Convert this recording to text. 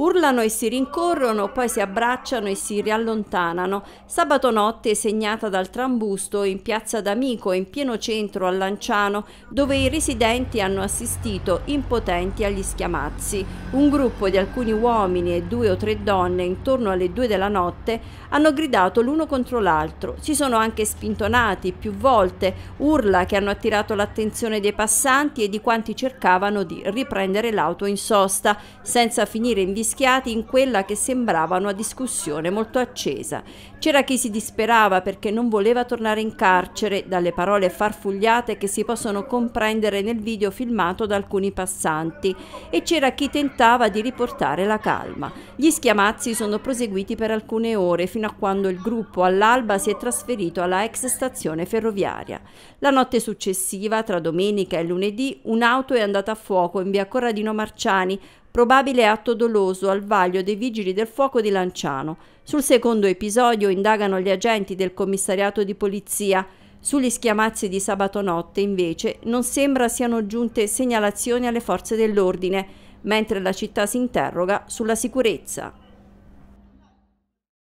Urlano e si rincorrono, poi si abbracciano e si riallontanano. Sabato notte segnata dal trambusto in piazza d'Amico, in pieno centro a Lanciano, dove i residenti hanno assistito impotenti agli schiamazzi. Un gruppo di alcuni uomini e due o tre donne, intorno alle due della notte, hanno gridato l'uno contro l'altro. Si sono anche spintonati più volte, urla che hanno attirato l'attenzione dei passanti e di quanti cercavano di riprendere l'auto in sosta, senza finire in vista invischiati in quella che sembrava una discussione molto accesa. C'era chi si disperava perché non voleva tornare in carcere dalle parole farfugliate che si possono comprendere nel video filmato da alcuni passanti e c'era chi tentava di riportare la calma. Gli schiamazzi sono proseguiti per alcune ore fino a quando il gruppo all'alba si è trasferito alla ex stazione ferroviaria. La notte successiva, tra domenica e lunedì, un'auto è andata a fuoco in via Corradino Marciani, probabile atto doloso al vaglio dei vigili del fuoco di Lanciano. Sul secondo episodio indagano gli agenti del commissariato di polizia. Sugli schiamazzi di sabato notte, invece, non sembra siano giunte segnalazioni alle forze dell'ordine, mentre la città si interroga sulla sicurezza.